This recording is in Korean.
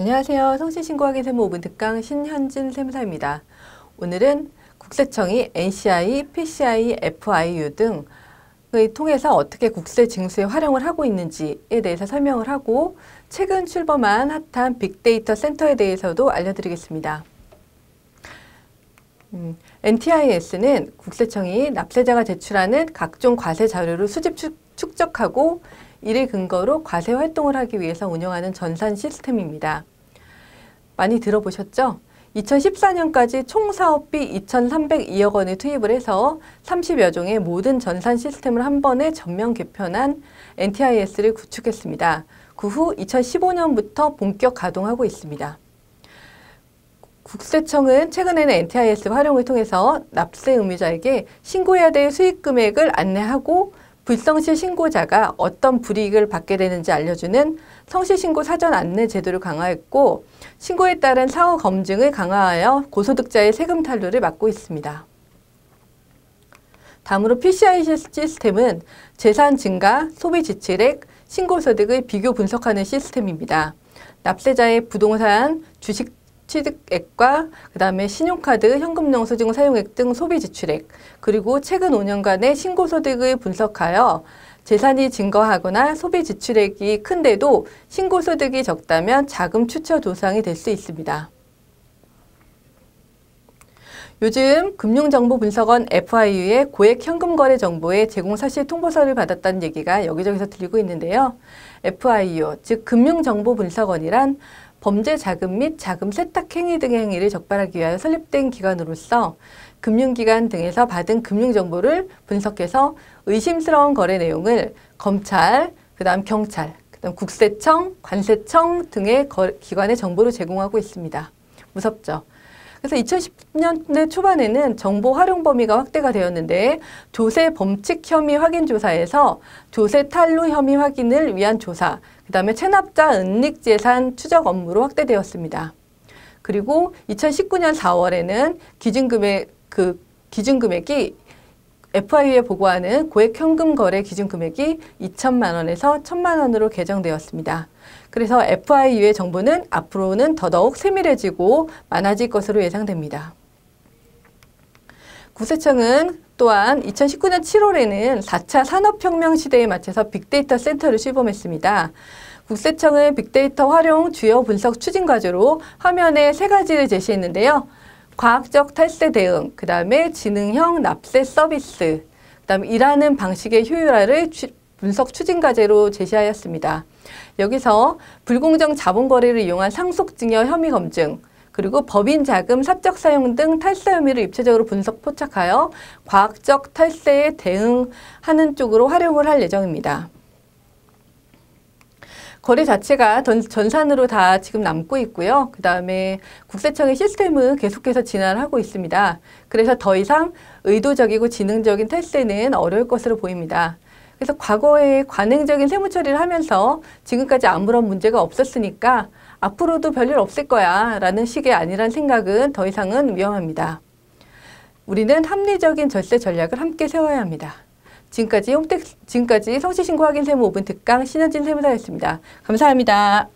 안녕하세요. 성실신고하기 세무 5분 특강 신현진 세무사입니다. 오늘은 국세청이 NCI, PCI, FIU 등을 통해서 어떻게 국세 징수에 활용을 하고 있는지에 대해서 설명을 하고 최근 출범한 핫한 빅데이터 센터에 대해서도 알려드리겠습니다. 음, NTIS는 국세청이 납세자가 제출하는 각종 과세 자료를 수집 축적하고 이를 근거로 과세 활동을 하기 위해서 운영하는 전산 시스템입니다. 많이 들어보셨죠? 2014년까지 총 사업비 2,302억 원을 투입을 해서 30여 종의 모든 전산 시스템을 한 번에 전면 개편한 NTIS를 구축했습니다. 그 후 2015년부터 본격 가동하고 있습니다. 국세청은 최근에는 NTIS 활용을 통해서 납세 의무자에게 신고해야 될 수익 금액을 안내하고 불성실 신고자가 어떤 불이익을 받게 되는지 알려주는 성실신고 사전 안내 제도를 강화했고 신고에 따른 사후 검증을 강화하여 고소득자의 세금 탈루를 막고 있습니다. 다음으로 PCI 시스템은 재산 증가, 소비 지출액, 신고소득의 비교 분석하는 시스템입니다. 납세자의 부동산, 주식 취득액과 그다음에 신용카드, 현금영수증 사용액 등 소비 지출액, 그리고 최근 5년간의 신고소득을 분석하여 재산이 증가하거나 소비 지출액이 큰데도 신고소득이 적다면 자금 추처 조상이 될 수 있습니다. 요즘 금융정보분석원 FIU의 고액 현금거래 정보의 제공 사실 통보서를 받았다는 얘기가 여기저기서 들리고 있는데요. FIU, 즉 금융정보분석원이란 범죄 자금 및 자금 세탁 행위 등의 행위를 적발하기 위하여 설립된 기관으로서 금융기관 등에서 받은 금융정보를 분석해서 의심스러운 거래 내용을 검찰, 그 다음 경찰, 그 다음 국세청, 관세청 등의 기관에 정보를 제공하고 있습니다. 무섭죠? 그래서 2010년대 초반에는 정보 활용 범위가 확대가 되었는데 조세 범칙 혐의 확인 조사에서 조세 탈루 혐의 확인을 위한 조사, 그다음에 체납자 은닉 재산 추적 업무로 확대되었습니다. 그리고 2019년 4월에는 기준금액 그 기준금액이 FIU에 보고하는 고액 현금 거래 기준 금액이 2천만 원에서 1천만 원으로 개정되었습니다. 그래서 FIU의 정보는 앞으로는 더더욱 세밀해지고 많아질 것으로 예상됩니다. 구세청은 또한 2019년 7월에는 4차 산업혁명 시대에 맞춰서 빅데이터 센터를 시범했습니다. 국세청은 빅데이터 활용 주요 분석 추진 과제로 화면에 세 가지를 제시했는데요. 과학적 탈세 대응, 그 다음에 지능형 납세 서비스, 그다음 일하는 방식의 효율화를 취, 분석 추진 과제로 제시하였습니다. 여기서 불공정 자본거래를 이용한 상속증여 혐의 검증, 그리고 법인 자금 사적 사용 등 탈세 혐의를 입체적으로 분석 포착하여 과학적 탈세에 대응하는 쪽으로 활용을 할 예정입니다. 거래 자체가 전산으로 다 지금 남고 있고요. 그 다음에 국세청의 시스템은 계속해서 진화하고 있습니다. 그래서 더 이상 의도적이고 지능적인 탈세는 어려울 것으로 보입니다. 그래서 과거에 관행적인 세무 처리를 하면서 지금까지 아무런 문제가 없었으니까 앞으로도 별일 없을 거야 라는 식의 아니란 생각은 더 이상은 위험합니다. 우리는 합리적인 절세 전략을 함께 세워야 합니다. 지금까지, 홍택, 지금까지 성시신고 확인 세무 5분 특강 신현진 세무사였습니다. 감사합니다.